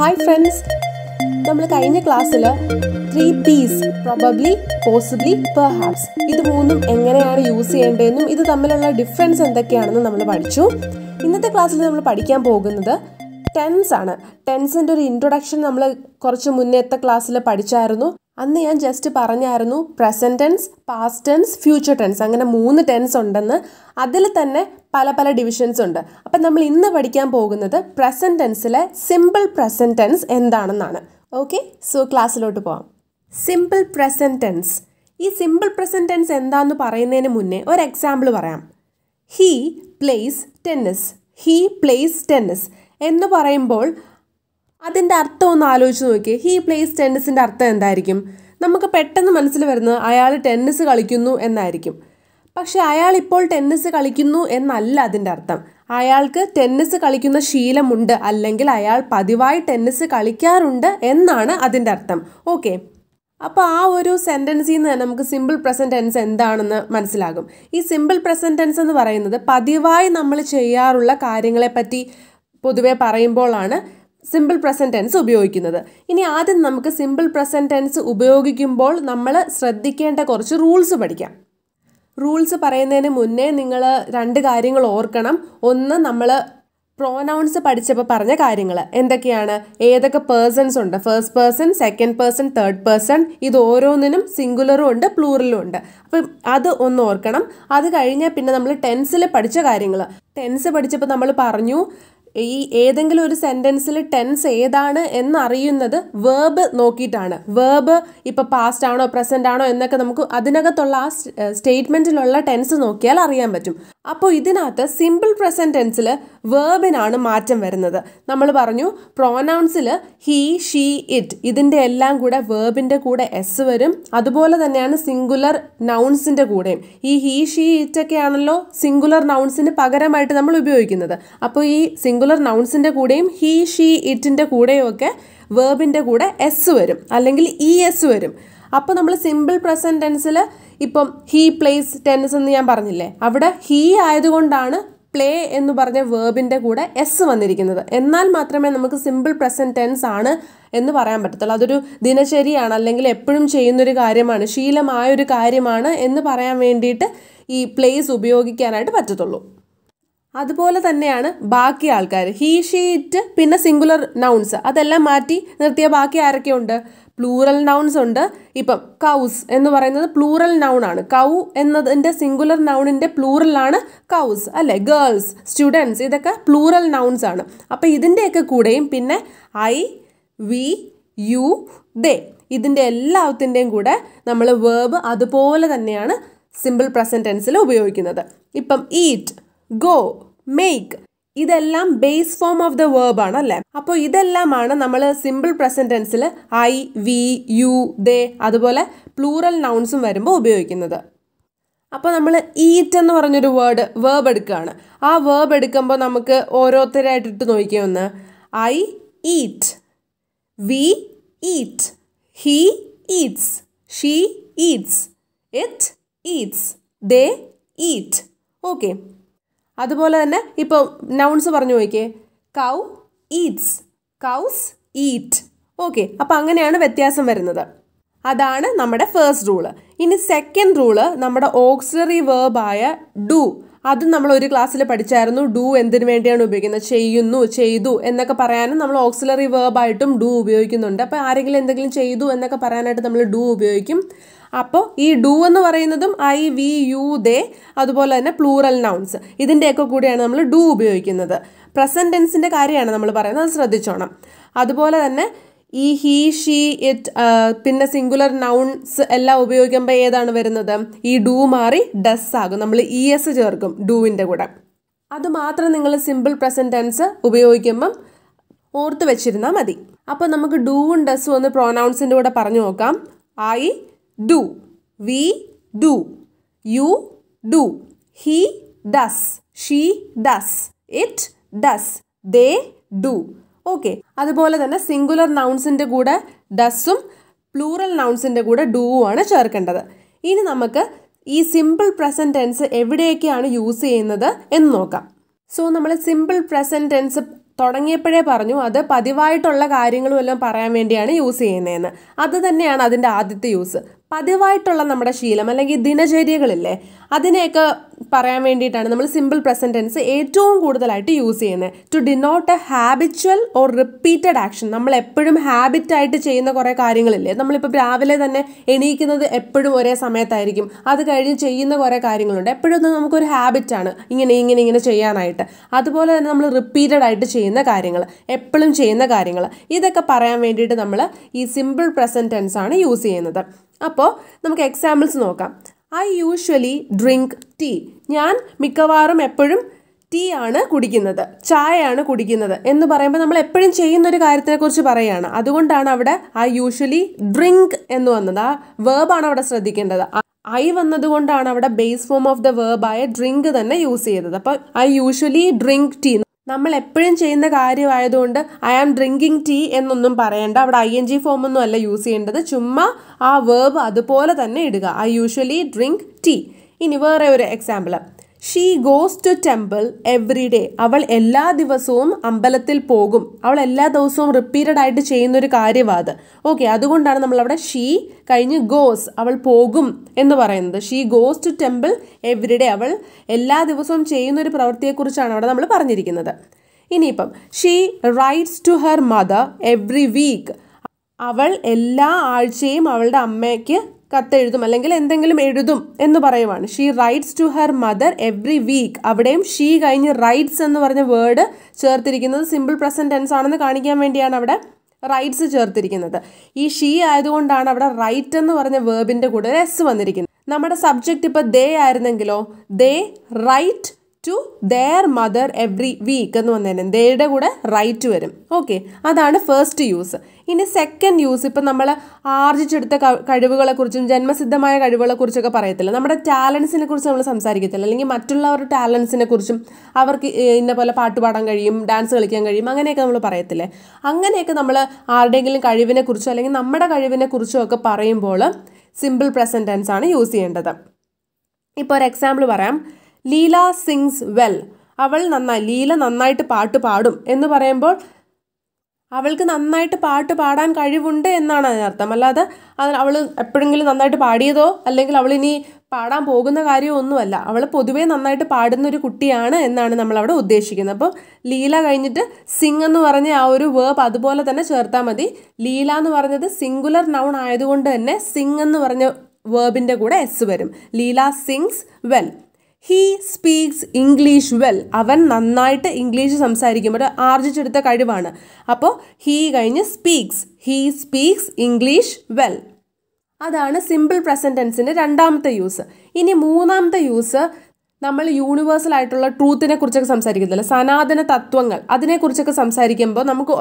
Hi friends നമ്മൾ കഴിഞ്ഞ ക്ലാസ്സിൽ three P's probably possibly perhaps ഇത് മൂന്നും എങ്ങനെയാണ് യൂസ് ചെയ്യേണ്ടതെന്നും ഇത് തമ്മിലുള്ള ഡിഫറൻസ് എന്തൊക്കെയാണെന്നും നമ്മൾ പഠിച്ചു ഇന്നത്തെ ക്ലാസ്സിൽ നമ്മൾ പഠിക്കാൻ പോകുന്നത് ടെൻസ് ആണ് ടെൻസിൻ്റെ ഒരു ഇൻട്രൊഡക്ഷൻ നമ്മൾ കുറച്ച് മുന്നേത്തെ ക്ലാസ്സിൽ പഠിച്ചായിരുന്നു അന്ന് ഞാൻ ജസ്റ്റ് പറഞ്ഞായിരുന്നു present tense past tense future tense അങ്ങനെ മൂന്ന് ടെൻസ് ഉണ്ടെന്ന് അതിൽ തന്നെ പല പല ഡിവിഷൻസ് ഉണ്ട് അപ്പം നമ്മൾ ഇന്ന് പഠിക്കാൻ പോകുന്നത് പ്രസൻറ്റ് ടെൻസിലെ സിമ്പിൾ പ്രസൻറ്റ് ടെൻസ് എന്താണെന്നാണ് ഓക്കെ സോ ക്ലാസ്സിലോട്ട് പോവാം സിമ്പിൾ പ്രസൻറ്റ് ടെൻസ് ഈ സിമ്പിൾ പ്രസൻറ്റ് ടെൻസ് എന്താണെന്ന് പറയുന്നതിന് മുന്നേ ഒരു എക്സാമ്പിൾ പറയാം he plays tennis he plays tennis എന്ന് പറയുമ്പോൾ അതിൻ്റെ അർത്ഥം ഒന്ന് ആലോചിച്ച് നോക്കിയേ ഹീ പ്ലേസ് ടെന്നിസിൻ്റെ അർത്ഥം എന്തായിരിക്കും നമുക്ക് പെട്ടെന്ന് മനസ്സിൽ വരുന്നത് അയാൾ ടെന്നിസ് കളിക്കുന്നു എന്നായിരിക്കും പക്ഷേ അയാൾ ഇപ്പോൾ ടെന്നിസ് കളിക്കുന്നു എന്നല്ല അതിൻ്റെ അർത്ഥം അയാൾക്ക് ടെന്നിസ് കളിക്കുന്ന ശീലമുണ്ട് അല്ലെങ്കിൽ അയാൾ പതിവായി ടെന്നിസ് കളിക്കാറുണ്ട് എന്നാണ് അതിൻ്റെ അർത്ഥം ഓക്കെ അപ്പോൾ ആ ഒരു സെൻറ്റൻസിൽ നിന്ന് നമുക്ക് സിമ്പിൾ പ്രസൻറ്റ് ടെൻസ് എന്താണെന്ന് മനസ്സിലാകും ഈ സിമ്പിൾ പ്രസൻറ്റ് ടെൻസ് എന്ന് പറയുന്നത് പതിവായി നമ്മൾ ചെയ്യാറുള്ള കാര്യങ്ങളെപ്പറ്റി പൊതുവെ പറയുമ്പോഴാണ് സിമ്പിൾ പ്രസൻറ്റ് ടെൻസ് ഉപയോഗിക്കുന്നത് ഇനി ആദ്യം നമുക്ക് സിമ്പിൾ പ്രസൻറ്റ് ടെൻസ് ഉപയോഗിക്കുമ്പോൾ നമ്മൾ ശ്രദ്ധിക്കേണ്ട കുറച്ച് റൂൾസ് പഠിക്കാം റൂൾസ് പറയുന്നതിന് മുന്നേ നിങ്ങൾ രണ്ട് കാര്യങ്ങൾ ഓർക്കണം ഒന്ന് നമ്മൾ പ്രോനൗൺസ് പഠിച്ചപ്പോൾ പറഞ്ഞ കാര്യങ്ങൾ എന്തൊക്കെയാണ് ഏതൊക്കെ പേഴ്സൺസ് ഉണ്ട് first person second person third person ഇത് ഓരോന്നിനും സിംഗുലറും ഉണ്ട് പ്ലൂറലും ഉണ്ട് അപ്പം അത് ഒന്ന് ഓർക്കണം അത് കഴിഞ്ഞാൽ പിന്നെ നമ്മൾ ടെൻസിൽ പഠിച്ച കാര്യങ്ങൾ ടെൻസ് പഠിച്ചപ്പോൾ നമ്മൾ പറഞ്ഞു ഈ ഏതെങ്കിലും ഒരു സെൻറ്റൻസിൽ ടെൻസ് ഏതാണ് എന്നറിയുന്നത് വേർബ് നോക്കിയിട്ടാണ് വേർബ് ഇപ്പം പാസ്റ്റ് ആണോ പ്രസൻ്റ് ആണോ എന്നൊക്കെ നമുക്ക് അതിനകത്തുള്ള ആ സ്റ്റേറ്റ്മെൻറ്റിലുള്ള ടെൻസ് നോക്കിയാൽ അറിയാൻ പറ്റും അപ്പോൾ ഇതിനകത്ത് സിമ്പിൾ പ്രസൻറ്റ് ടെൻസിൽ വേർബിനാണ് മാറ്റം വരുന്നത് നമ്മൾ പറഞ്ഞു പ്രോനൗൺസിൽ ഹീ ഷീ ഇറ്റ് ഇതിൻ്റെ എല്ലാം കൂടെ വേർബിൻ്റെ കൂടെ എസ് വരും അതുപോലെ തന്നെയാണ് സിംഗുലർ നൗൺസിൻ്റെ കൂടെയും ഈ ഹീ ഷീ ഇറ്റ് ഒക്കെ ആണല്ലോ സിംഗുലർ നൗൺസിന് പകരമായിട്ട് നമ്മൾ ഉപയോഗിക്കുന്നത് അപ്പോൾ ഈ സിംഗുലർ നൗൺസിൻ്റെ കൂടെയും ഹീ ഷീ ഇറ്റിൻ്റെ കൂടെയും ഒക്കെ വേർബിൻ്റെ കൂടെ എസ് വരും അല്ലെങ്കിൽ ഇ e എസ് വരും അപ്പോൾ നമ്മൾ സിമ്പിൾ പ്രസൻറ്റ് ടെൻസിൽ ഇപ്പം ഹീ പ്ലേസ് ടെന്നിസ് എന്ന് ഞാൻ പറഞ്ഞില്ലേ അവിടെ ഹീ ആയതുകൊണ്ടാണ് പ്ലേ എന്ന് പറഞ്ഞ വേർബിൻ്റെ കൂടെ എസ് വന്നിരിക്കുന്നത് എന്നാൽ മാത്രമേ നമുക്ക് സിമ്പിൾ പ്രസൻറ്റ് ടെൻസ് ആണ് എന്ന് പറയാൻ പറ്റത്തുള്ളൂ അതൊരു ദിനചര്യയാണ് അല്ലെങ്കിൽ എപ്പോഴും ചെയ്യുന്നൊരു കാര്യമാണ് ശീലമായൊരു കാര്യമാണ് എന്ന് പറയാൻ വേണ്ടിയിട്ട് ഈ പ്ലേസ് ഉപയോഗിക്കാനായിട്ട് പറ്റത്തുള്ളൂ അതുപോലെ തന്നെയാണ് ബാക്കി ആൾക്കാർ ഹീ ഷീറ്റ് പിന്നെ സിംഗുലർ നൗൺസ് അതെല്ലാം മാറ്റി നിർത്തിയ ബാക്കി ആരൊക്കെയുണ്ട് പ്ലൂറൽ നൗൺസ് ഉണ്ട് ഇപ്പം കൗസ് എന്ന് പറയുന്നത് പ്ലൂറൽ നൗൺ ആണ് കൗ എന്നതിൻ്റെ സിംഗുലർ നൗണിൻ്റെ പ്ലൂറലാണ് കൗസ് അല്ലെ ഗേൾസ് സ്റ്റുഡൻസ് ഇതൊക്കെ പ്ലൂറൽ നൗൺസ് ആണ് അപ്പോൾ ഇതിൻ്റെയൊക്കെ കൂടെയും പിന്നെ ഐ വി യു ദേ ഇതിൻ്റെ എല്ലാത്തിൻ്റെയും കൂടെ നമ്മൾ വേബ് അതുപോലെ തന്നെയാണ് സിമ്പിൾ പ്രസൻറ്റൻസിൽ ഉപയോഗിക്കുന്നത് ഇപ്പം ഈറ്റ് ഗോ make. ഇതെല്ലാം base form of the verb ആണ് അല്ലേ അപ്പോൾ ഇതെല്ലാമാണ് നമ്മൾ സിമ്പിൾ പ്രസന്റ് ടെൻസിൽ ഐ വി യു ദേ അതുപോലെ പ്ലൂറൽ നൗൺസും വരുമ്പോൾ ഉപയോഗിക്കുന്നത് അപ്പോൾ നമ്മൾ ഈറ്റ് എന്ന് പറഞ്ഞൊരു വേർഡ് വേർബ് എടുക്കുകയാണ് ആ വേർബ് എടുക്കുമ്പോൾ നമുക്ക് ഓരോരുത്തരായിട്ടിട്ട് നോക്കിയ ഒന്ന് I eat we eat he eats she eats it eats they eat okay അതുപോലെ തന്നെ ഇപ്പോൾ നൗൺസ് പറഞ്ഞു നോക്കിയേ cow eats cows eat okay അപ്പോൾ അങ്ങനെയാണ് വ്യത്യാസം വരുന്നത് അതാണ് നമ്മുടെ ഫേസ്റ്റ് റൂള് ഇനി സെക്കൻഡ് റൂള് നമ്മുടെ ഓക്സിലറി വേർബായ ഡു അത് നമ്മൾ ഒരു ക്ലാസ്സിൽ പഠിച്ചായിരുന്നു ഡു എന്തിനു വേണ്ടിയാണ് ഉപയോഗിക്കുന്നത് ചെയ്യുന്നു ചെയ്തു എന്നൊക്കെ പറയാനും നമ്മൾ ഓക്സിലറി വേർബായിട്ടും ഡു ഉപയോഗിക്കുന്നുണ്ട് അപ്പോൾ ആരെങ്കിലും എന്തെങ്കിലും ചെയ്തു എന്നൊക്കെ പറയാനായിട്ട് നമ്മൾ ഡു ഉപയോഗിക്കും അപ്പോൾ ഈ ഡു എന്ന് പറയുന്നതും ഐ വി യു ദേ അതുപോലെ തന്നെ പ്ലൂറൽ നൗൺസ് ഇതിൻ്റെയൊക്കെ കൂടിയാണ് നമ്മൾ ഡു ഉപയോഗിക്കുന്നത് പ്രസൻറ്റൻസിൻ്റെ കാര്യമാണ് നമ്മൾ പറയുന്നത് അത് ശ്രദ്ധിച്ചോണം അതുപോലെ തന്നെ ഈ ഹീ ഷീ ഇറ്റ് പിന്നെ സിംഗുലർ നൗൺസ് എല്ലാം ഉപയോഗിക്കുമ്പോൾ ഏതാണ് വരുന്നത് ഈ ഡു മാറി ഡസ് ആകും നമ്മൾ ഇ എസ് e, ചേർക്കും ഡൂവിൻ്റെ കൂടെ അതുമാത്രം നിങ്ങൾ സിമ്പിൾ പ്രസൻറ്റ് ടെൻസ് ഉപയോഗിക്കുമ്പം ഓർത്ത് വെച്ചിരുന്നാൽ മതി അപ്പോൾ നമുക്ക് ഡൂവും ഡസ്സും ഒന്ന് പ്രൊനൗൺസിൻ്റെ കൂടെ പറഞ്ഞു നോക്കാം I do we do you do he does she does it does they do okay അതുപോലെ തന്നെ സിംഗുലർ നൗൺസിൻ്റെ കൂടെ ഡസും പ്ലൂറൽ നൗൺസിൻ്റെ കൂടെ ആണ് ചേർക്കേണ്ടത് ഇനി നമുക്ക് ഈ സിമ്പിൾ പ്രസൻറ്റ് ടെൻസ് എവിടെയൊക്കെയാണ് യൂസ് ചെയ്യുന്നത് എന്ന് നോക്കാം സോ നമ്മൾ സിമ്പിൾ പ്രസൻറ്റ് ടെൻസ് തുടങ്ങിയപ്പോഴേ പറഞ്ഞു അത് പതിവായിട്ടുള്ള കാര്യങ്ങളുമെല്ലാം പറയാൻ വേണ്ടിയാണ് യൂസ് ചെയ്യുന്നതെന്ന് അത് തന്നെയാണ് അതിൻ്റെ ആദ്യത്തെ യൂസ് പതിവായിട്ടുള്ള നമ്മുടെ ശീലം അല്ലെങ്കിൽ ദിനചര്യകളില്ലേ അതിനെയൊക്കെ പറയാൻ വേണ്ടിയിട്ടാണ് നമ്മൾ സിമ്പിൾ പ്രസൻറ്റൻസ് ടെൻസ് ഏറ്റവും കൂടുതലായിട്ട് യൂസ് ചെയ്യുന്നത് to denote a habitual or repeated action നമ്മൾ എപ്പോഴും ഹാബിറ്റായിട്ട് ചെയ്യുന്ന കുറേ കാര്യങ്ങളില്ലേ നമ്മളിപ്പോൾ രാവിലെ തന്നെ എണീക്കുന്നത് എപ്പോഴും ഒരേ സമയത്തായിരിക്കും അത് കഴിഞ്ഞ് ചെയ്യുന്ന കുറേ കാര്യങ്ങളുണ്ട് എപ്പോഴും നമുക്കൊരു ഹാബിറ്റാണ് ഇങ്ങനെ ഇങ്ങനെ ഇങ്ങനെ ചെയ്യാനായിട്ട് അതുപോലെ തന്നെ നമ്മൾ റിപ്പീറ്റഡ് ആയിട്ട് ചെയ്യുന്ന കാര്യങ്ങൾ എപ്പോഴും ചെയ്യുന്ന കാര്യങ്ങൾ ഇതൊക്കെ പറയാൻ വേണ്ടിയിട്ട് നമ്മൾ ഈ സിമ്പിൾ പ്രസൻറ്റ് ആണ് യൂസ് ചെയ്യുന്നത് അപ്പോൾ നമുക്ക് എക്സാമ്പിൾസ് നോക്കാം ഐ യൂഷ്വലി ഡ്രിങ്ക് ടീ ഞാൻ മിക്കവാറും എപ്പോഴും ടീ ആണ് കുടിക്കുന്നത് ചായയാണ് കുടിക്കുന്നത് എന്ന് പറയുമ്പോൾ നമ്മൾ എപ്പോഴും ചെയ്യുന്ന ഒരു കാര്യത്തിനെക്കുറിച്ച് പറയുകയാണ് അതുകൊണ്ടാണ് അവിടെ ഐ യൂഷ്വലി ഡ്രിങ്ക് എന്ന് വന്നത് ആ ആണ് അവിടെ ശ്രദ്ധിക്കേണ്ടത് ഐ വന്നതുകൊണ്ടാണ് അവിടെ ബേസ് ഫോം ഓഫ് ദ ആയ ഡ്രിങ്ക് തന്നെ യൂസ് ചെയ്തത് അപ്പോൾ ഐ യൂഷ്വലി ഡ്രിങ്ക് ടീ നമ്മൾ എപ്പോഴും ചെയ്യുന്ന കാര്യമായതുകൊണ്ട് ഐ ആം ഡ്രിങ്കിങ് ടീ എന്നൊന്നും പറയേണ്ട അവിടെ ഐ എൻ ജി ഫോമൊന്നും അല്ല യൂസ് ചെയ്യേണ്ടത് ചുമ്മാ ആ വേർബ് അതുപോലെ തന്നെ ഇടുക ഐ യൂഷ്വലി ഡ്രിങ്ക് ടീ ഇനി വേറെ ഒരു example she goes to temple every day അവൾ എല്ലാ ദിവസവും അമ്പലത്തിൽ പോകും അവൾ എല്ലാ ദിവസവും റിപ്പീറ്റഡ് ആയിട്ട് ചെയ്യുന്ന ഒരു കാര്യമാണ് അത് ഓക്കെ അതുകൊണ്ടാണ് നമ്മളവിടെ ഷീ കഴിഞ്ഞ് ഗോസ് അവൾ പോകും എന്ന് പറയുന്നത് she goes to temple every day അവൾ എല്ലാ ദിവസവും ചെയ്യുന്ന ഒരു പ്രവൃത്തിയെക്കുറിച്ചാണ് അവിടെ നമ്മൾ പറഞ്ഞിരിക്കുന്നത് ഇനിയിപ്പം she writes to her mother every week അവൾ എല്ലാ ആഴ്ചയും അവളുടെ അമ്മയ്ക്ക് കത്തെഴുതും അല്ലെങ്കിൽ എന്തെങ്കിലും എഴുതും എന്ന് പറയുവാണ് she writes to her mother every week അവിടെയും ഷീ കഴിഞ്ഞ് റൈറ്റ്സ് എന്ന് പറഞ്ഞ വേർഡ് ചേർത്തിരിക്കുന്നത് സിമ്പിൾ പ്രസൻറ്റ് ടെൻസ് ആണെന്ന് കാണിക്കാൻ വേണ്ടിയാണ് അവിടെ റൈറ്റ്സ് ചേർത്തിരിക്കുന്നത് ഈ ഷീ ആയതുകൊണ്ടാണ് അവിടെ റൈറ്റ് എന്ന് പറഞ്ഞ വേർബിൻ്റെ കൂടെ ഒരു എസ് വന്നിരിക്കുന്നത് നമ്മുടെ സബ്ജക്റ്റ് ഇപ്പോൾ ദേ ആയിരുന്നെങ്കിലോ they write to their mother every week എന്ന് വന്നേനെ ദയുടെ കൂടെ റൈറ്റ് വരും ഓക്കെ അതാണ് ഫസ്റ്റ് യൂസ് ഇനി സെക്കൻഡ് യൂസ് ഇപ്പം നമ്മൾ ആർജിച്ചെടുത്ത കഴിവുകളെക്കുറിച്ചും ജന്മസിദ്ധമായ കഴിവുകളെക്കുറിച്ചൊക്കെ പറയത്തില്ല നമ്മുടെ ടാലൻസിനെ കുറിച്ച് നമ്മൾ സംസാരിക്കത്തില്ല അല്ലെങ്കിൽ മറ്റുള്ളവരുടെ ടാലൻസിനെ കുറിച്ചും അവർക്ക് ഇന്ന പോലെ പാട്ട് പാടാൻ കഴിയും ഡാൻസ് കളിക്കാൻ കഴിയും അങ്ങനെയൊക്കെ നമ്മൾ പറയത്തില്ലേ അങ്ങനെയൊക്കെ നമ്മൾ ആരുടെയെങ്കിലും കഴിവിനെ കുറിച്ചോ അല്ലെങ്കിൽ നമ്മുടെ കഴിവിനെ കുറിച്ചോ ഒക്കെ പറയുമ്പോൾ സിമ്പിൾ പ്രസൻറ്റൻസ് ടെൻസ് ആണ് യൂസ് ചെയ്യേണ്ടത് ഇപ്പോൾ ഒരു എക്സാമ്പിൾ പറയാം ലീല സിങ്സ് വെൽ അവൾ നന്നായി ലീല നന്നായിട്ട് പാട്ട് പാടും എന്ന് പറയുമ്പോൾ അവൾക്ക് നന്നായിട്ട് പാട്ട് പാടാൻ കഴിവുണ്ട് എന്നാണ് അതിനർത്ഥം അല്ലാതെ അവൾ എപ്പോഴെങ്കിലും നന്നായിട്ട് പാടിയതോ അല്ലെങ്കിൽ അവൾ ഇനി പാടാൻ പോകുന്ന കാര്യമൊന്നുമല്ല അവൾ പൊതുവേ നന്നായിട്ട് പാടുന്ന ഒരു കുട്ടിയാണ് എന്നാണ് നമ്മളവിടെ ഉദ്ദേശിക്കുന്നത് അപ്പോൾ ലീല കഴിഞ്ഞിട്ട് സിംഗ് എന്ന് പറഞ്ഞ ആ ഒരു വേബ് അതുപോലെ തന്നെ ചേർത്താൽ മതി ലീല എന്ന് പറഞ്ഞത് സിംഗുലർ നൗൺ ആയതുകൊണ്ട് തന്നെ സിംഗ് എന്ന് പറഞ്ഞ വേബിൻ്റെ കൂടെ എസ് വരും Leela sings well he speaks English well അവൻ നന്നായിട്ട് ഇംഗ്ലീഷ് സംസാരിക്കുമ്പോൾ ആർജിച്ചെടുത്ത കഴിവാണ് അപ്പോൾ ഹീ കഴിഞ്ഞ് speaks he speaks English well അതാണ് സിമ്പിൾ പ്രസൻറ്റൻസിൻ്റെ രണ്ടാമത്തെ യൂസ് ഇനി മൂന്നാമത്തെ യൂസ് നമ്മൾ യൂണിവേഴ്സൽ ആയിട്ടുള്ള ട്രൂത്തിനെ കുറിച്ചൊക്കെ സംസാരിക്കുന്നില്ല സനാതന തത്വങ്ങൾ അതിനെക്കുറിച്ചൊക്കെ സംസാരിക്കുമ്പോൾ നമുക്ക്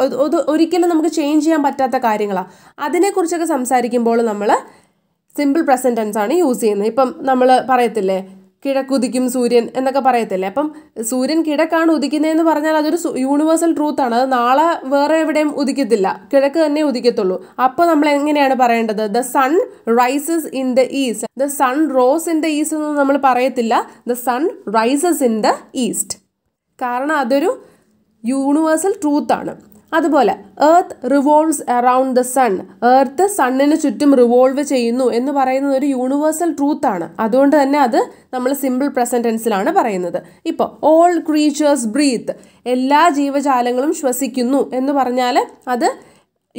ഒരിക്കലും നമുക്ക് ചേഞ്ച് ചെയ്യാൻ പറ്റാത്ത കാര്യങ്ങളാണ് അതിനെക്കുറിച്ചൊക്കെ സംസാരിക്കുമ്പോൾ നമ്മൾ സിമ്പിൾ പ്രസൻറ്റൻസാണ് യൂസ് ചെയ്യുന്നത് ഇപ്പം നമ്മൾ പറയത്തില്ലേ കിഴക്കുദിക്കും സൂര്യൻ എന്നൊക്കെ പറയത്തില്ലേ അപ്പം സൂര്യൻ കിഴക്കാണ് ഉദിക്കുന്നതെന്ന് പറഞ്ഞാൽ അതൊരു യൂണിവേഴ്സൽ ആണ് അത് നാളെ വേറെ എവിടെയും ഉദിക്കത്തില്ല കിഴക്ക് തന്നെ ഉദിക്കത്തുള്ളൂ അപ്പോൾ നമ്മൾ എങ്ങനെയാണ് പറയേണ്ടത് the sun rises in the east the sun rose in the east എന്ന് നമ്മൾ പറയത്തില്ല the sun rises in the east കാരണം അതൊരു യൂണിവേഴ്സൽ ട്രൂത്താണ് അതുപോലെ earth revolves around the sun earth സണ്ണിന് ചുറ്റും റിവോൾവ് ചെയ്യുന്നു എന്ന് പറയുന്നത് ഒരു യൂണിവേഴ്സൽ ട്രൂത്ത് ആണ് അതുകൊണ്ട് തന്നെ അത് നമ്മൾ സിമ്പിൾ പ്രസന്റ് ടെൻസിലാണ് പറയുന്നത് ഇപ്പോൾ ഓൾ ക്രീച്ചേഴ്സ് ബ്രീത്ത് എല്ലാ ജീവജാലങ്ങളും ശ്വസിക്കുന്നു എന്ന് പറഞ്ഞാൽ അത്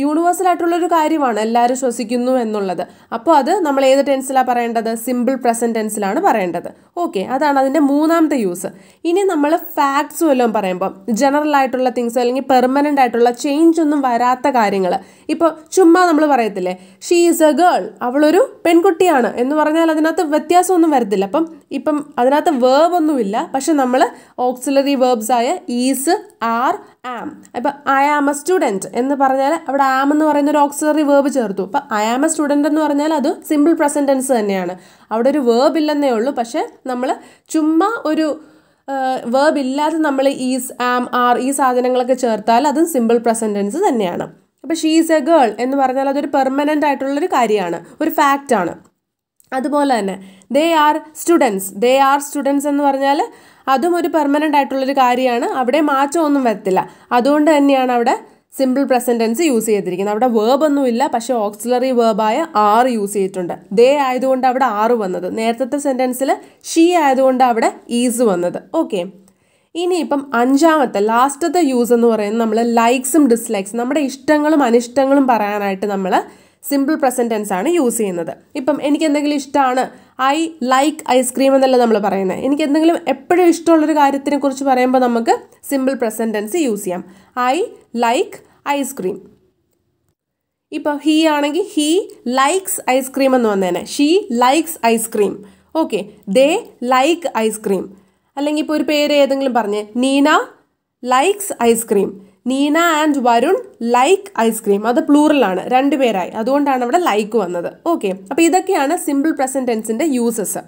യൂണിവേഴ്സൽ ആയിട്ടുള്ളൊരു കാര്യമാണ് എല്ലാവരും ശ്വസിക്കുന്നു എന്നുള്ളത് അപ്പോൾ അത് നമ്മൾ ഏത് ടെൻസിലാണ് പറയേണ്ടത് സിമ്പിൾ പ്രസൻറ്റ് ടെൻസിലാണ് പറയേണ്ടത് ഓക്കെ അതാണ് അതിൻ്റെ മൂന്നാമത്തെ യൂസ് ഇനി നമ്മൾ ഫാക്ട്സ് വല്ലതും പറയുമ്പോൾ ജനറൽ ആയിട്ടുള്ള തിങ്സ് അല്ലെങ്കിൽ പെർമനൻ്റ് ആയിട്ടുള്ള ചേഞ്ച് ഒന്നും വരാത്ത കാര്യങ്ങൾ ഇപ്പോൾ ചുമ്മാ നമ്മൾ പറയത്തില്ലേ ഷീ ഈസ് എ ഗേൾ അവളൊരു പെൺകുട്ടിയാണ് എന്ന് പറഞ്ഞാൽ അതിനകത്ത് വ്യത്യാസമൊന്നും വരത്തില്ല അപ്പം ഇപ്പം അതിനകത്ത് വേബ് ഒന്നുമില്ല പക്ഷെ നമ്മൾ ഓക്സിലറി വേർബ്സ് ആയ ഈസ് ആർ ആം അപ്പോൾ ഐ ആം എ സ്റ്റുഡൻറ്റ് എന്ന് പറഞ്ഞാൽ അവിടെ ആം എന്ന് പറയുന്ന ഒരു ഓക്സിലറി വേർബ് ചേർത്തു അപ്പോൾ ഐ ആം എ സ്റ്റുഡൻറ്റ് എന്ന് പറഞ്ഞാൽ അത് സിമ്പിൾ പ്രസൻറ്റൻസ് തന്നെയാണ് അവിടെ ഒരു വേർബ് ഇല്ലെന്നേ ഉള്ളൂ പക്ഷേ നമ്മൾ ചുമ്മാ ഒരു വേർബ് ഇല്ലാതെ നമ്മൾ ഈസ് ആം ആർ ഈ സാധനങ്ങളൊക്കെ ചേർത്താൽ അതും സിമ്പിൾ പ്രസൻറ്റൻസ് തന്നെയാണ് അപ്പോൾ ഷീസ് ഈസ് എ ഗേൾ എന്ന് പറഞ്ഞാൽ അതൊരു പെർമനൻ്റ് ആയിട്ടുള്ളൊരു കാര്യമാണ് ഒരു ഫാക്റ്റാണ് അതുപോലെ തന്നെ they are students they are students എന്ന് പറഞ്ഞാൽ അതും ഒരു പെർമനൻ്റ് ആയിട്ടുള്ളൊരു കാര്യമാണ് അവിടെ ഒന്നും വരത്തില്ല അതുകൊണ്ട് തന്നെയാണ് അവിടെ സിമ്പിൾ പ്രസൻറ്റൻസ് യൂസ് ചെയ്തിരിക്കുന്നത് അവിടെ വേർബ് ഒന്നുമില്ല പക്ഷേ ഓക്സിലറി വേർബായ ആർ യൂസ് ചെയ്തിട്ടുണ്ട് ദേ ആയതുകൊണ്ട് അവിടെ ആറ് വന്നത് നേരത്തെ സെൻറ്റൻസിൽ ഷീ ആയതുകൊണ്ട് അവിടെ ഈസ് വന്നത് ഓക്കെ ഇനിയിപ്പം അഞ്ചാമത്തെ ലാസ്റ്റത്തെ യൂസ് എന്ന് പറയുന്നത് നമ്മൾ ലൈക്സും ഡിസ്ലൈക്സ് നമ്മുടെ ഇഷ്ടങ്ങളും അനിഷ്ടങ്ങളും പറയാനായിട്ട് നമ്മൾ സിമ്പിൾ പ്രസൻറ്റ് ടെൻസ് ആണ് യൂസ് ചെയ്യുന്നത് ഇപ്പം എനിക്ക് എന്തെങ്കിലും ഇഷ്ടമാണ് ഐ ലൈക്ക് ഐസ്ക്രീം എന്നല്ല നമ്മൾ പറയുന്നത് എനിക്ക് എന്തെങ്കിലും എപ്പോഴും ഇഷ്ടമുള്ളൊരു കാര്യത്തിനെ കുറിച്ച് പറയുമ്പോൾ നമുക്ക് സിമ്പിൾ പ്രസൻറ്റ് ടെൻസ് യൂസ് ചെയ്യാം ഐ ലൈക്ക് ഐസ്ക്രീം ഇപ്പോൾ ഹീ ആണെങ്കിൽ ഹീ ലൈക്സ് ഐസ്ക്രീം എന്ന് വന്നേനെ she likes ice cream okay they like ice cream അല്ലെങ്കിൽ ഇപ്പോൾ ഒരു പേര് ഏതെങ്കിലും പറഞ്ഞ് Neena likes ice cream Neena and Varun like ice cream അത് പ്ലൂറലാണ് രണ്ടുപേരായി അതുകൊണ്ടാണ് അവിടെ ലൈക്ക് വന്നത് ഓക്കെ അപ്പോൾ ഇതൊക്കെയാണ് സിമ്പിൾ പ്രസൻറ്റൻസിൻ്റെ യൂസസ്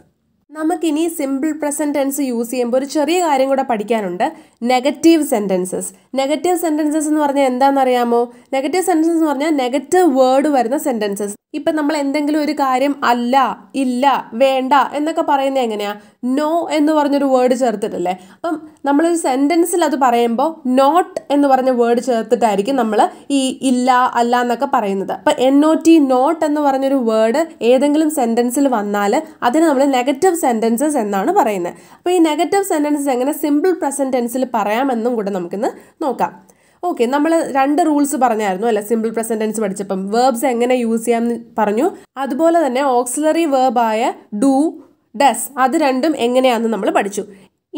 നമുക്കിനി സിമ്പിൾ പ്രസൻറ്റൻസ് ടെൻസ് യൂസ് ചെയ്യുമ്പോൾ ഒരു ചെറിയ കാര്യം കൂടെ പഠിക്കാനുണ്ട് നെഗറ്റീവ് സെൻറ്റൻസസ് നെഗറ്റീവ് സെൻറ്റൻസസ് എന്ന് പറഞ്ഞാൽ എന്താണെന്നറിയാമോ നെഗറ്റീവ് സെൻറ്റൻസസ് എന്ന് പറഞ്ഞാൽ നെഗറ്റീവ് വേർഡ് വരുന്ന സെൻറ്റൻസസ് ഇപ്പം നമ്മൾ എന്തെങ്കിലും ഒരു കാര്യം അല്ല ഇല്ല വേണ്ട എന്നൊക്കെ പറയുന്നത് എങ്ങനെയാണ് നോ എന്ന് പറഞ്ഞൊരു വേർഡ് ചേർത്തിട്ടല്ലേ അപ്പം നമ്മളൊരു സെൻറ്റൻസിൽ അത് പറയുമ്പോൾ നോട്ട് എന്ന് പറഞ്ഞ വേർഡ് ചേർത്തിട്ടായിരിക്കും നമ്മൾ ഈ ഇല്ല അല്ല എന്നൊക്കെ പറയുന്നത് അപ്പം എൻ ഒ ടി നോട്ട് എന്ന് പറഞ്ഞൊരു വേർഡ് ഏതെങ്കിലും സെൻറ്റൻസിൽ വന്നാൽ അതിന് നമ്മൾ നെഗറ്റീവ് സെൻറ്റൻസസ് എന്നാണ് പറയുന്നത് അപ്പോൾ ഈ നെഗറ്റീവ് സെൻറ്റൻസസ് എങ്ങനെ സിമ്പിൾ പ്രസൻറ്റൻസിൽ പറയാമെന്നും കൂടെ നമുക്കിന്ന് നോക്കാം ഓക്കെ നമ്മൾ രണ്ട് റൂൾസ് പറഞ്ഞായിരുന്നു അല്ല സിമ്പിൾ പ്രസൻറ്റൻസ് പഠിച്ചപ്പം വേർബ്സ് എങ്ങനെ യൂസ് ചെയ്യാം എന്ന് പറഞ്ഞു അതുപോലെ തന്നെ ഓക്സിലറി വേർബായ ഡു ഡസ് അത് രണ്ടും എങ്ങനെയാണെന്ന് നമ്മൾ പഠിച്ചു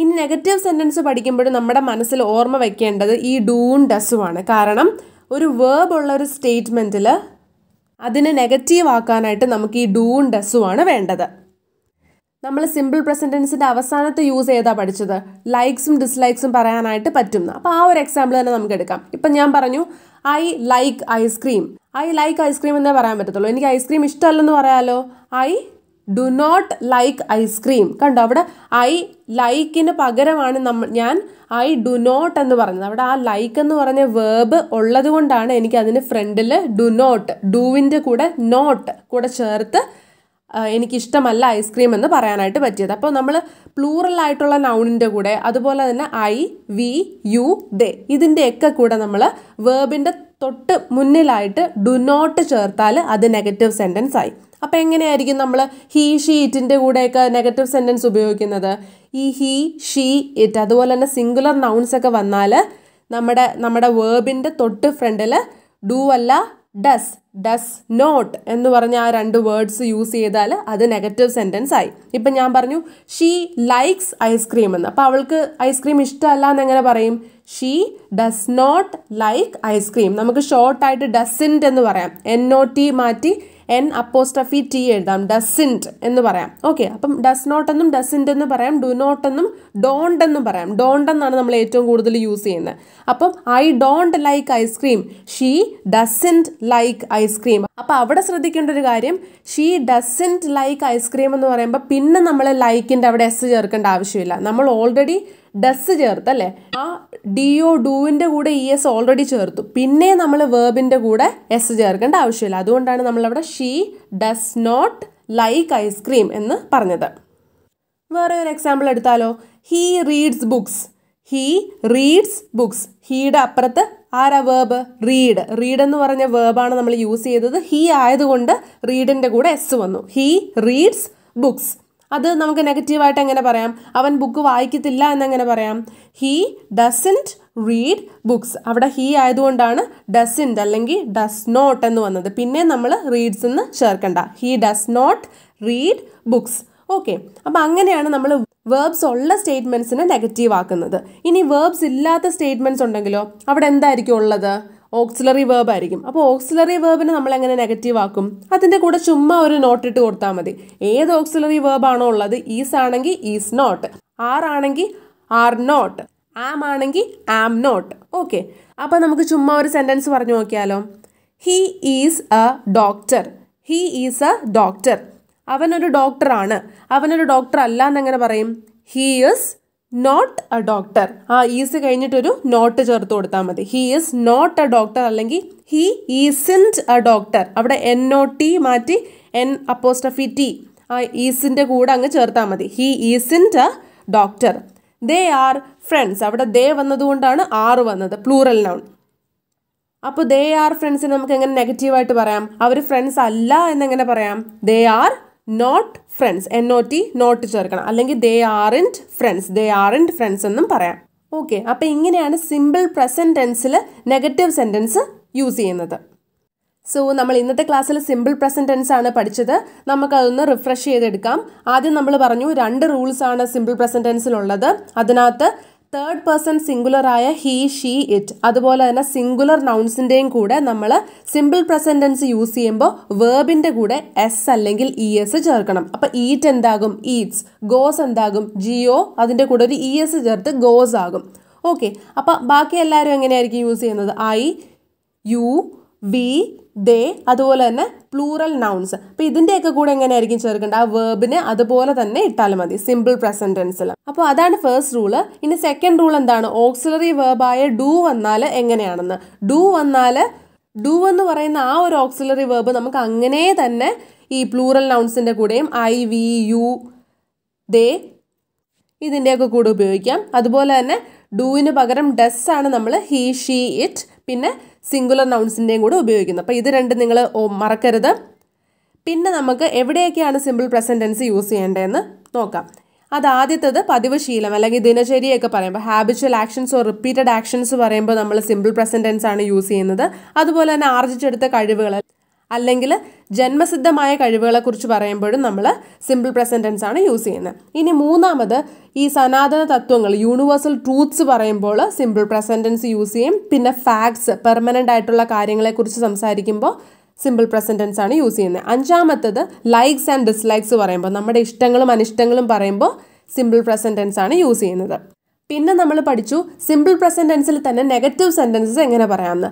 ഇനി നെഗറ്റീവ് സെൻറ്റൻസ് പഠിക്കുമ്പോഴും നമ്മുടെ മനസ്സിൽ ഓർമ്മ വയ്ക്കേണ്ടത് ഈ ഡൂവും ഡസ്സുമാണ് കാരണം ഒരു വേർബ് ഉള്ള ഒരു സ്റ്റേറ്റ്മെൻറ്റിൽ അതിനെ നെഗറ്റീവ് ആക്കാനായിട്ട് നമുക്ക് ഈ ഡൂവും ഡസ്സുമാണ് വേണ്ടത് നമ്മൾ സിമ്പിൾ പ്രസൻറ്റൻസിൻ്റെ ടെൻസിൻ്റെ അവസാനത്തെ യൂസ് ചെയ്താ പഠിച്ചത് ലൈക്സും ഡിസ്ലൈക്സും പറയാനായിട്ട് പറ്റും അപ്പോൾ ആ ഒരു എക്സാമ്പിൾ തന്നെ നമുക്ക് എടുക്കാം ഇപ്പം ഞാൻ പറഞ്ഞു I like ice cream I like ice cream എന്നേ പറയാൻ പറ്റത്തുള്ളൂ എനിക്ക് ഐസ്ക്രീം ഇഷ്ടമല്ലെന്ന് പറയാലോ I do not like ice cream കണ്ടോ അവിടെ ഐ ലൈക്കിന് പകരമാണ് നമ്മൾ ഞാൻ ഐ ഡു നോട്ട് എന്ന് പറഞ്ഞത് അവിടെ ആ ലൈക്ക് എന്ന് പറഞ്ഞ വേബ് ഉള്ളത് കൊണ്ടാണ് എനിക്ക് അതിന് ഫ്രണ്ടിൽ ഡു നോട്ട് ഡുവിൻ്റെ കൂടെ നോട്ട് കൂടെ ചേർത്ത് എനിക്കിഷ്ടമല്ല ഐസ്ക്രീം എന്ന് പറയാനായിട്ട് പറ്റിയത് അപ്പോൾ നമ്മൾ പ്ലൂറലായിട്ടുള്ള നൗണിൻ്റെ കൂടെ അതുപോലെ തന്നെ ഐ വി യു ദേ ഇതിൻ്റെയൊക്കെ കൂടെ നമ്മൾ വേർബിൻ്റെ തൊട്ട് മുന്നിലായിട്ട് ഡു നോട്ട് ചേർത്താൽ അത് നെഗറ്റീവ് സെൻറ്റൻസ് ആയി അപ്പോൾ എങ്ങനെയായിരിക്കും നമ്മൾ ഹീ ഷീ ഇറ്റിൻ്റെ കൂടെയൊക്കെ നെഗറ്റീവ് സെൻറ്റൻസ് ഉപയോഗിക്കുന്നത് ഈ ഹീ ഷീ ഇറ്റ് അതുപോലെ തന്നെ സിംഗുലർ നൗൺസ് ഒക്കെ വന്നാൽ നമ്മുടെ നമ്മുടെ വേർബിൻ്റെ തൊട്ട് ഫ്രണ്ടിൽ ഡു അല്ല ഡസ് ഡസ് നോട്ട് എന്ന് പറഞ്ഞ ആ രണ്ട് വേർഡ്സ് യൂസ് ചെയ്താൽ അത് നെഗറ്റീവ് സെൻറ്റൻസ് ആയി ഇപ്പം ഞാൻ പറഞ്ഞു ഷീ ലൈക്സ് ഐസ്ക്രീം എന്ന് അപ്പോൾ അവൾക്ക് ഐസ്ക്രീം ഇഷ്ടമല്ല എന്ന് എങ്ങനെ പറയും she does not like ice cream നമുക്ക് ഷോർട്ടായിട്ട് ഡസിൻ്റ് എന്ന് പറയാം എൻ ഒ ടി മാറ്റി എൻ അപ്പോസ്റ്റഫി ടി എഴുതാം ഡസിൻറ്റ് എന്ന് പറയാം ഓക്കെ അപ്പം ഡസ് നോട്ട് എന്നും ഡസിൻറ്റ് എന്ന് പറയാം ഡു നോട്ട് എന്നും ഡോണ്ട് എന്നും പറയാം ഡോണ്ട് എന്നാണ് നമ്മൾ ഏറ്റവും കൂടുതൽ യൂസ് ചെയ്യുന്നത് അപ്പം I don't like ice cream she doesn't like ice cream അപ്പോൾ അവിടെ ശ്രദ്ധിക്കേണ്ട ഒരു കാര്യം ഷീ ഡസിൻറ്റ് ലൈക്ക് ഐസ്ക്രീം എന്ന് പറയുമ്പോൾ പിന്നെ നമ്മൾ ലൈക്കിൻ്റെ അവിടെ എസ് ചേർക്കേണ്ട ആവശ്യമില്ല നമ്മൾ ഓൾറെഡി ഡസ് ചേർത്ത് അല്ലേ ആ ഡി ഒ ഡൂവിൻ്റെ കൂടെ ഇ എസ് ഓൾറെഡി ചേർത്തു പിന്നെ നമ്മൾ വേർബിൻ്റെ കൂടെ എസ് ചേർക്കേണ്ട ആവശ്യമില്ല അതുകൊണ്ടാണ് നമ്മളവിടെ she does not like ice cream എന്ന് പറഞ്ഞത് വേറെ ഒരു എക്സാമ്പിൾ എടുത്താലോ he reads books he reads books ഹീയുടെ അപ്പുറത്ത് ആരാ വേബ് റീഡ് റീഡ് എന്ന് പറഞ്ഞ വേബാണ് നമ്മൾ യൂസ് ചെയ്തത് ഹീ ആയതുകൊണ്ട് റീഡിൻ്റെ കൂടെ എസ് വന്നു ഹീ റീഡ്സ് ബുക്സ് അത് നമുക്ക് നെഗറ്റീവായിട്ട് എങ്ങനെ പറയാം അവൻ ബുക്ക് വായിക്കത്തില്ല എന്നെങ്ങനെ പറയാം ഹീ ഡസൻറ്റ് റീഡ് ബുക്സ് അവിടെ ഹീ ആയതുകൊണ്ടാണ് ഡസിൻറ്റ് അല്ലെങ്കിൽ ഡസ് നോട്ട് എന്ന് വന്നത് പിന്നെ നമ്മൾ റീഡ്സ് എന്ന് ചേർക്കണ്ട he does not read books okay അപ്പം അങ്ങനെയാണ് നമ്മൾ വേർബ്സ് ഉള്ള സ്റ്റേറ്റ്മെൻറ്റ്സിനെ നെഗറ്റീവ് ആക്കുന്നത് ഇനി വേർബ്സ് ഇല്ലാത്ത സ്റ്റേറ്റ്മെൻറ്റ്സ് ഉണ്ടെങ്കിലോ അവിടെ എന്തായിരിക്കും ഉള്ളത് ഓക്സിലറി വേർബ് ആയിരിക്കും അപ്പോൾ ഓക്സിലറി വേർബിന് നമ്മൾ എങ്ങനെ നെഗറ്റീവ് ആക്കും അതിൻ്റെ കൂടെ ചുമ്മാ ഒരു നോട്ട് ഇട്ട് കൊടുത്താൽ മതി ഏത് ഓക്സിലറി വേർബാണോ ഉള്ളത് ഈസ് ആണെങ്കിൽ ഈസ് നോട്ട് ആർ ആണെങ്കിൽ ആർ നോട്ട് ആം ആണെങ്കിൽ ആം നോട്ട് ഓക്കെ അപ്പോൾ നമുക്ക് ചുമ്മാ ഒരു സെൻറ്റൻസ് പറഞ്ഞു നോക്കിയാലോ he is a doctor he is a doctor അവനൊരു ഡോക്ടറാണ് അവനൊരു ഡോക്ടർ അല്ല എന്നെങ്ങനെ പറയും he is not a doctor ആ ഈസ് കഴിഞ്ഞിട്ടൊരു നോട്ട് ചേർത്ത് കൊടുത്താൽ മതി he is not a doctor അല്ലെങ്കിൽ ഹി ഈസിൻറ്റ് എ ഡോക്ടർ അവിടെ എൻ ഒ ടി മാറ്റി എൻ അപ്പോസ്റ്റഫി ടി ആ ഈസിൻ്റെ കൂടെ അങ്ങ് ചേർത്താൽ മതി he isn't a doctor they are friends അവിടെ ദേ വന്നതുകൊണ്ടാണ് ആറ് വന്നത് പ്ലൂറൽ നൗൺ അപ്പോൾ ദേ ആർ ഫ്രണ്ട്സിന് നമുക്ക് എങ്ങനെ നെഗറ്റീവായിട്ട് പറയാം അവർ ഫ്രണ്ട്സ് അല്ല എന്നെങ്ങനെ പറയാം they are not friends N O T not ചേർക്കണം അല്ലെങ്കിൽ they aren't friends they aren't friends എന്നും പറയാം ഓക്കെ അപ്പോൾ ഇങ്ങനെയാണ് സിമ്പിൾ പ്രസൻറ്റ് ടെൻസിൽ നെഗറ്റീവ് സെൻറ്റൻസ് യൂസ് ചെയ്യുന്നത് സോ നമ്മൾ ഇന്നത്തെ ക്ലാസ്സിൽ സിമ്പിൾ പ്രസൻറ്റ് ടെൻസ് ആണ് പഠിച്ചത് നമുക്കതൊന്ന് റിഫ്രഷ് ചെയ്തെടുക്കാം ആദ്യം നമ്മൾ പറഞ്ഞു രണ്ട് റൂൾസാണ് സിമ്പിൾ പ്രസൻറ്റ് ടെൻസിലുള്ളത് അതിനകത്ത് തേർഡ് പേഴ്സൺ സിംഗുലറായ ഹീ ഷീ ഇറ്റ് അതുപോലെ തന്നെ സിംഗുലർ നൗൺസിൻ്റെയും കൂടെ നമ്മൾ സിമ്പിൾ പ്രസൻറ്റൻസ് യൂസ് ചെയ്യുമ്പോൾ വേർബിൻ്റെ കൂടെ എസ് അല്ലെങ്കിൽ ഇ എസ് ചേർക്കണം അപ്പം ഈറ്റ് എന്താകും ഈറ്റ്സ് ഗോസ് എന്താകും ജിയോ അതിൻ്റെ കൂടെ ഒരു ഇ എസ് ചേർത്ത് ഗോസ് ആകും ഓക്കെ അപ്പം ബാക്കി എല്ലാവരും എങ്ങനെയായിരിക്കും യൂസ് ചെയ്യുന്നത് ഐ യു വി ദേ അതുപോലെ തന്നെ പ്ലൂറൽ നൗൺസ് അപ്പൊ ഇതിന്റെയൊക്കെ കൂടെ എങ്ങനെയായിരിക്കും ചേർക്കേണ്ട ആ വേർബിന് അതുപോലെ തന്നെ ഇട്ടാലും മതി സിമ്പിൾ പ്രസന്റ് ടെൻസിൽ അതാണ് ഫസ്റ്റ് റൂള് ഇനി സെക്കൻഡ് റൂൾ എന്താണ് ഓക്സിലറി വേർബായ ഡു വന്നാൽ എങ്ങനെയാണെന്ന് ഡു വന്നാൽ ഡു എന്ന് പറയുന്ന ആ ഒരു ഓക്സിലറി വേർബ് നമുക്ക് അങ്ങനെ തന്നെ ഈ പ്ലൂറൽ നൗൺസിന്റെ കൂടെയും ഐ വി യു ദേ ഇതിൻ്റെയൊക്കെ കൂടെ ഉപയോഗിക്കാം അതുപോലെ തന്നെ ഡൂവിന് പകരം ഡസ് ആണ് നമ്മൾ ഹീ ഷീ ഇറ്റ് പിന്നെ സിംഗുലർ നൗൺസിൻ്റെയും കൂടെ ഉപയോഗിക്കുന്നത് അപ്പോൾ ഇത് രണ്ട് നിങ്ങൾ മറക്കരുത് പിന്നെ നമുക്ക് എവിടെയൊക്കെയാണ് സിമ്പിൾ പ്രസൻറ്റൻസ് യൂസ് ചെയ്യേണ്ടതെന്ന് നോക്കാം അത് ആദ്യത്തത് പതിവ് ശീലം അല്ലെങ്കിൽ ദിനചര്യയൊക്കെ പറയുമ്പോൾ habitual actions or repeated actions പറയുമ്പോൾ നമ്മൾ സിമ്പിൾ പ്രസൻറ്റൻസ് ആണ് യൂസ് ചെയ്യുന്നത് അതുപോലെ തന്നെ ആർജിച്ചെടുത്ത കഴിവുകൾ അല്ലെങ്കിൽ ജന്മസിദ്ധമായ കഴിവുകളെക്കുറിച്ച് പറയുമ്പോഴും നമ്മൾ സിമ്പിൾ പ്രസൻറ്റൻസ് ആണ് യൂസ് ചെയ്യുന്നത് ഇനി മൂന്നാമത് ഈ സനാതന തത്വങ്ങൾ യൂണിവേഴ്സൽ ട്രൂത്ത്സ് പറയുമ്പോൾ സിമ്പിൾ പ്രസൻറ്റൻസ് യൂസ് ചെയ്യും പിന്നെ ഫാക്ട്സ് പെർമനൻ്റ് ആയിട്ടുള്ള കാര്യങ്ങളെക്കുറിച്ച് സംസാരിക്കുമ്പോൾ സിമ്പിൾ പ്രസൻറ്റൻസ് ആണ് യൂസ് ചെയ്യുന്നത് അഞ്ചാമത്തത് ലൈക്സ് ആൻഡ് ഡിസ്ലൈക്സ് പറയുമ്പോൾ നമ്മുടെ ഇഷ്ടങ്ങളും അനിഷ്ടങ്ങളും പറയുമ്പോൾ സിമ്പിൾ പ്രസൻറ്റൻസ് ആണ് യൂസ് ചെയ്യുന്നത് പിന്നെ നമ്മൾ പഠിച്ചു സിമ്പിൾ പ്രസൻറ്റൻസിൽ തന്നെ നെഗറ്റീവ് സെൻറ്റൻസസ് എങ്ങനെ പറയാമെന്ന്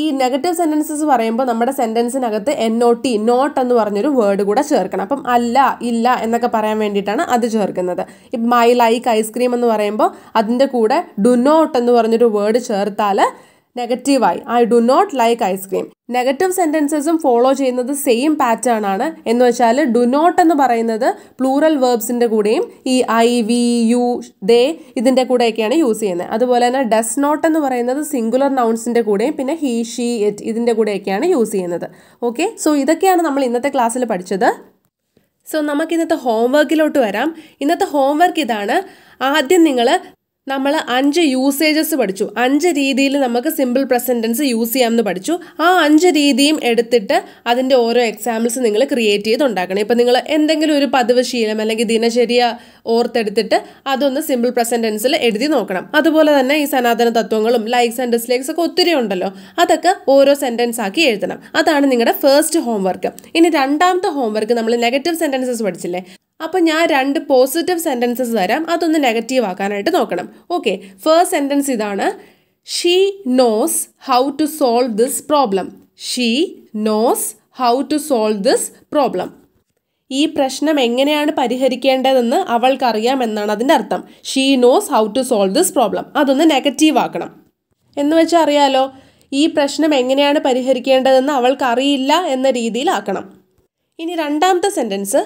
ഈ നെഗറ്റീവ് സെൻറ്റൻസസ് പറയുമ്പോൾ നമ്മുടെ സെൻറ്റൻസിനകത്ത് എൻ ഒ ടി നോട്ട് എന്ന് പറഞ്ഞൊരു വേർഡ് കൂടെ ചേർക്കണം അപ്പം അല്ല ഇല്ല എന്നൊക്കെ പറയാൻ വേണ്ടിയിട്ടാണ് അത് ചേർക്കുന്നത് ഇപ്പം മൈ ലൈക്ക് ഐസ്ക്രീം എന്ന് പറയുമ്പോൾ അതിൻ്റെ കൂടെ ഡു നോട്ട് എന്ന് പറഞ്ഞൊരു വേർഡ് ചേർത്താൽ നെഗറ്റീവായി I do not like ice cream negative സെന്റൻസസും ഫോളോ ചെയ്യുന്നത് സെയിം പാറ്റേൺ ആണ് എന്ന് വെച്ചാൽ ഡു നോട്ട് എന്ന് പറയുന്നത് പ്ലൂറൽ വേർബ്സിൻ്റെ കൂടെയും ഈ ഐ വി യു ദേ ഇതിൻ്റെ കൂടെയൊക്കെയാണ് യൂസ് ചെയ്യുന്നത് അതുപോലെ തന്നെ ഡസ് നോട്ട് എന്ന് പറയുന്നത് സിംഗുലർ നൗൺസിൻ്റെ കൂടെയും പിന്നെ ഹീ ഷീ ഇറ്റ് ഇതിൻ്റെ കൂടെയൊക്കെയാണ് യൂസ് ചെയ്യുന്നത് ഓക്കെ സോ ഇതൊക്കെയാണ് നമ്മൾ ഇന്നത്തെ ക്ലാസ്സിൽ പഠിച്ചത് സോ നമുക്ക് ഇന്നത്തെ ഹോംവർക്കിലോട്ട് വരാം ഇന്നത്തെ ഹോംവർക്ക് ഇതാണ് ആദ്യം നിങ്ങൾ നമ്മൾ അഞ്ച് യൂസേജസ് പഠിച്ചു അഞ്ച് രീതിയിൽ നമുക്ക് സിമ്പിൾ പ്രസൻറ്റൻസ് യൂസ് ചെയ്യാമെന്ന് പഠിച്ചു ആ അഞ്ച് രീതിയും എടുത്തിട്ട് അതിൻ്റെ ഓരോ എക്സാമ്പിൾസ് നിങ്ങൾ ക്രിയേറ്റ് ചെയ്ത് ഉണ്ടാക്കണം ഇപ്പം നിങ്ങൾ എന്തെങ്കിലും ഒരു പതിവ് ശീലം അല്ലെങ്കിൽ ദിനചര്യ ഓർത്തെടുത്തിട്ട് അതൊന്ന് സിമ്പിൾ പ്രസൻറ്റൻസിൽ എഴുതി നോക്കണം അതുപോലെ തന്നെ ഈ സനാതന തത്വങ്ങളും ലൈക്സ് ആൻഡ് ഡിസ്ലൈക്സ് ഒക്കെ ഒത്തിരി ഉണ്ടല്ലോ അതൊക്കെ ഓരോ സെൻറ്റൻസ് ആക്കി എഴുതണം അതാണ് നിങ്ങളുടെ ഫസ്റ്റ് ഹോംവർക്ക് ഇനി രണ്ടാമത്തെ ഹോംവർക്ക് നമ്മൾ നെഗറ്റീവ് സെൻറ്റൻസസ് പഠിച്ചില്ലേ അപ്പോൾ ഞാൻ രണ്ട് പോസിറ്റീവ് സെൻറ്റൻസസ് തരാം അതൊന്ന് നെഗറ്റീവ് ആക്കാനായിട്ട് നോക്കണം ഓക്കെ ഫേസ്റ്റ് സെൻറ്റൻസ് ഇതാണ് she knows how to solve this problem she knows how to solve this problem ഈ പ്രശ്നം എങ്ങനെയാണ് പരിഹരിക്കേണ്ടതെന്ന് എന്നാണ് അതിൻ്റെ അർത്ഥം she knows how to solve this problem അതൊന്ന് നെഗറ്റീവ് ആക്കണം എന്ന് വെച്ചാൽ അറിയാലോ ഈ പ്രശ്നം എങ്ങനെയാണ് പരിഹരിക്കേണ്ടതെന്ന് അവൾക്കറിയില്ല എന്ന രീതിയിലാക്കണം ഇനി രണ്ടാമത്തെ sentence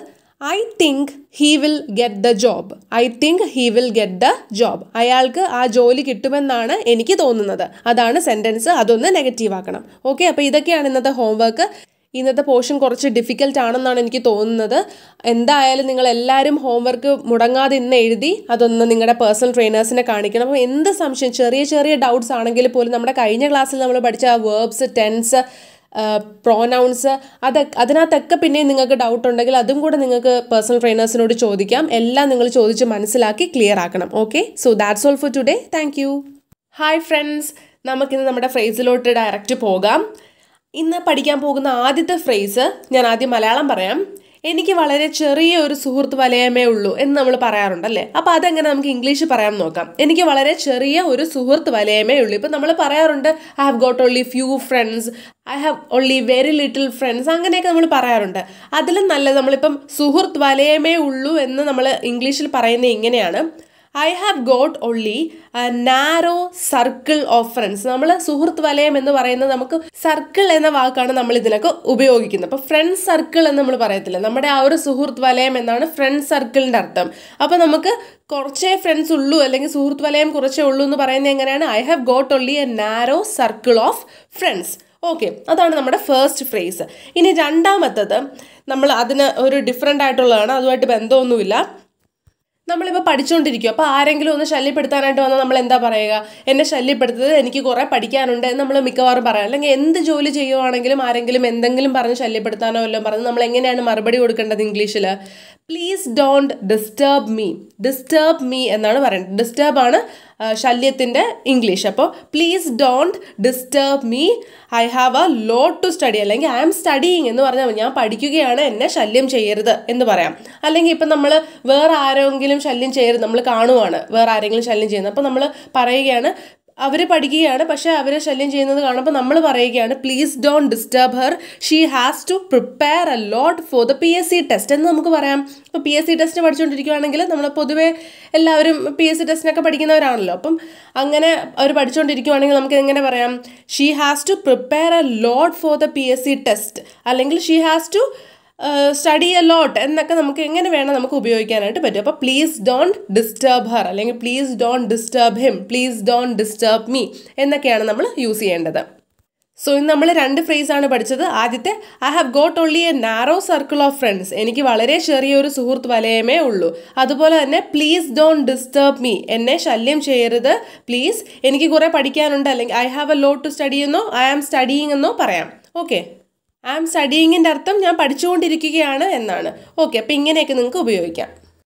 I think he will get the job I think he will get the job അയാൾക്ക് ആ ജോലി കിട്ടുമെന്നാണ് എനിക്ക് തോന്നുന്നത് അതാണ് സെൻറ്റൻസ് അതൊന്ന് നെഗറ്റീവ് ആക്കണം ഓക്കെ അപ്പോൾ ഇതൊക്കെയാണ് ഇന്നത്തെ ഹോംവർക്ക് ഇന്നത്തെ പോർഷൻ കുറച്ച് ഡിഫിക്കൽട്ട് ആണെന്നാണ് എനിക്ക് തോന്നുന്നത് എന്തായാലും നിങ്ങൾ എല്ലാവരും ഹോംവർക്ക് മുടങ്ങാതെ ഇന്ന് എഴുതി അതൊന്ന് നിങ്ങളുടെ പേഴ്സണൽ ട്രെയിനേഴ്സിനെ കാണിക്കണം അപ്പോൾ എന്ത് സംശയം ചെറിയ ചെറിയ ഡൗട്ട്സ് ആണെങ്കിൽ പോലും നമ്മുടെ കഴിഞ്ഞ ക്ലാസ്സിൽ നമ്മൾ പഠിച്ച വേർബ്സ് ടെൻസ് പ്രോനൗൺസ് അത് അതിനകത്തൊക്കെ പിന്നെയും നിങ്ങൾക്ക് ഡൗട്ട് ഉണ്ടെങ്കിൽ അതും കൂടെ നിങ്ങൾക്ക് പേഴ്സണൽ ട്രെയിനേഴ്സിനോട് ചോദിക്കാം എല്ലാം നിങ്ങൾ ചോദിച്ച് മനസ്സിലാക്കി ക്ലിയർ ആക്കണം okay so that's all for today thank you hi friends നമുക്കിന്ന് നമ്മുടെ ഫ്രേസിലോട്ട് ഡയറക്റ്റ് പോകാം ഇന്ന് പഠിക്കാൻ പോകുന്ന ആദ്യത്തെ ഫ്രേസ് ഞാൻ ആദ്യം മലയാളം പറയാം എനിക്ക് വളരെ ചെറിയ ഒരു സുഹൃത്ത് വലയമേ ഉള്ളൂ എന്ന് നമ്മൾ പറയാറുണ്ടല്ലേ അപ്പോൾ അതെങ്ങനെ നമുക്ക് ഇംഗ്ലീഷ് പറയാൻ നോക്കാം എനിക്ക് വളരെ ചെറിയ ഒരു സുഹൃത്ത് വലയമേ ഉള്ളൂ ഇപ്പൊ നമ്മൾ പറയാറുണ്ട് I have got only few friends I have only very little friends അങ്ങനെയൊക്കെ നമ്മൾ പറയാറുണ്ട് അതിലും നല്ലത് നമ്മളിപ്പം സുഹൃത്ത് വലയമേ ഉള്ളൂ എന്ന് നമ്മൾ ഇംഗ്ലീഷിൽ പറയുന്നത് ഇങ്ങനെയാണ് I have got only narrow circle of friends നമ്മൾ സുഹൃത്ത് വലയം എന്ന് പറയുന്നത് നമുക്ക് സർക്കിൾ എന്ന വാക്കാണ് നമ്മൾ ഇതിനൊക്കെ ഉപയോഗിക്കുന്നത് അപ്പോൾ ഫ്രണ്ട് സർക്കിൾ എന്ന് നമ്മൾ പറയത്തില്ല നമ്മുടെ ആ ഒരു സുഹൃത്ത് വലയം എന്നാണ് ഫ്രണ്ട് സർക്കിളിൻ്റെ അർത്ഥം അപ്പോൾ നമുക്ക് കുറച്ചേ ഫ്രണ്ട്സ് ഉള്ളൂ അല്ലെങ്കിൽ സുഹൃത്ത് വലയം കുറച്ചേ ഉള്ളൂ എന്ന് പറയുന്നത് എങ്ങനെയാണ് I have got only a narrow circle of friends okay അതാണ് നമ്മുടെ ഫേസ്റ്റ് ഫ്രേസ് ഇനി രണ്ടാമത്തത് നമ്മൾ അതിന് ഒരു ഡിഫറെൻ്റ് ആയിട്ടുള്ളതാണ് അതുമായിട്ട് ബന്ധമൊന്നുമില്ല നമ്മളിപ്പോൾ പഠിച്ചുകൊണ്ടിരിക്കും അപ്പോൾ ആരെങ്കിലും ഒന്ന് ശല്യപ്പെടുത്താനായിട്ട് വന്നാൽ നമ്മൾ എന്താ പറയുക എന്നെ ശല്യപ്പെടുത്തത് എനിക്ക് കുറേ പഠിക്കാനുണ്ട് എന്ന് നമ്മൾ മിക്കവാറും പറയാം അല്ലെങ്കിൽ എന്ത് ജോലി ചെയ്യുവാണെങ്കിലും ആരെങ്കിലും എന്തെങ്കിലും പറഞ്ഞ് ശല്യപ്പെടുത്താനോ എല്ലാം പറഞ്ഞ് നമ്മൾ എങ്ങനെയാണ് മറുപടി കൊടുക്കേണ്ടത് ഇംഗ്ലീഷിൽ please don't disturb me disturb me എന്നാണ് പറയുന്നത് ഡിസ്റ്റേബ് ആണ് ശല്യത്തിൻ്റെ ഇംഗ്ലീഷ് അപ്പോൾ please don't disturb me I have a lot to study അല്ലെങ്കിൽ ഐ ആം സ്റ്റഡിയിങ് എന്ന് പറഞ്ഞാൽ ഞാൻ പഠിക്കുകയാണ് എന്നെ ശല്യം ചെയ്യരുത് എന്ന് പറയാം അല്ലെങ്കിൽ ഇപ്പം നമ്മൾ വേറെ ആരെങ്കിലും ശല്യം ചെയ്യരുത് നമ്മൾ കാണുവാണ് വേറെ ആരെങ്കിലും ശല്യം ചെയ്യുന്നത് അപ്പോൾ നമ്മൾ പറയുകയാണ് അവർ പഠിക്കുകയാണ് പക്ഷേ അവരെ ശല്യം ചെയ്യുന്നത് കാണുമ്പോൾ നമ്മൾ പറയുകയാണ് please don't disturb her she has to prepare a lot for the P S C test എന്ന് നമുക്ക് പറയാം ഇപ്പോൾ പി എസ് സി ടെസ്റ്റ് പഠിച്ചുകൊണ്ടിരിക്കുകയാണെങ്കിൽ നമ്മൾ പൊതുവേ എല്ലാവരും പി എസ് സി ടെസ്റ്റിനൊക്കെ പഠിക്കുന്നവരാണല്ലോ അപ്പം അങ്ങനെ അവർ പഠിച്ചുകൊണ്ടിരിക്കുകയാണെങ്കിൽ നമുക്ക് എങ്ങനെ പറയാം she has to prepare a lot for the P S C test അല്ലെങ്കിൽ she has to study a lot എന്നൊക്കെ നമുക്ക് എങ്ങനെ വേണം നമുക്ക് ഉപയോഗിക്കാനായിട്ട് പറ്റും അപ്പോൾ പ്ലീസ് ഡോണ്ട് ഡിസ്റ്റർബ് ഹർ അല്ലെങ്കിൽ please don't disturb him please don't disturb me എന്നൊക്കെയാണ് നമ്മൾ യൂസ് ചെയ്യേണ്ടത് സോ ഇന്ന് നമ്മൾ രണ്ട് ഫ്രേസാണ് പഠിച്ചത് ആദ്യത്തെ I have got only a narrow circle of friends എനിക്ക് വളരെ ചെറിയൊരു സുഹൃത്ത് വലയമേ ഉള്ളൂ അതുപോലെ തന്നെ പ്ലീസ് ഡോണ്ട് ഡിസ്റ്റർബ് മീ എന്നെ ശല്യം ചെയ്യരുത് പ്ലീസ് എനിക്ക് കുറേ പഠിക്കാനുണ്ട് അല്ലെങ്കിൽ I have a lot to study എന്നോ ഐ ആം സ്റ്റഡിയിങ് എന്നോ പറയാം ഓക്കെ ഐ എം സ്റ്റഡിയിങ്ങിൻ്റെ അർത്ഥം ഞാൻ പഠിച്ചുകൊണ്ടിരിക്കുകയാണ് എന്നാണ് ഓക്കെ അപ്പം ഇങ്ങനെയൊക്കെ നിങ്ങൾക്ക് ഉപയോഗിക്കാം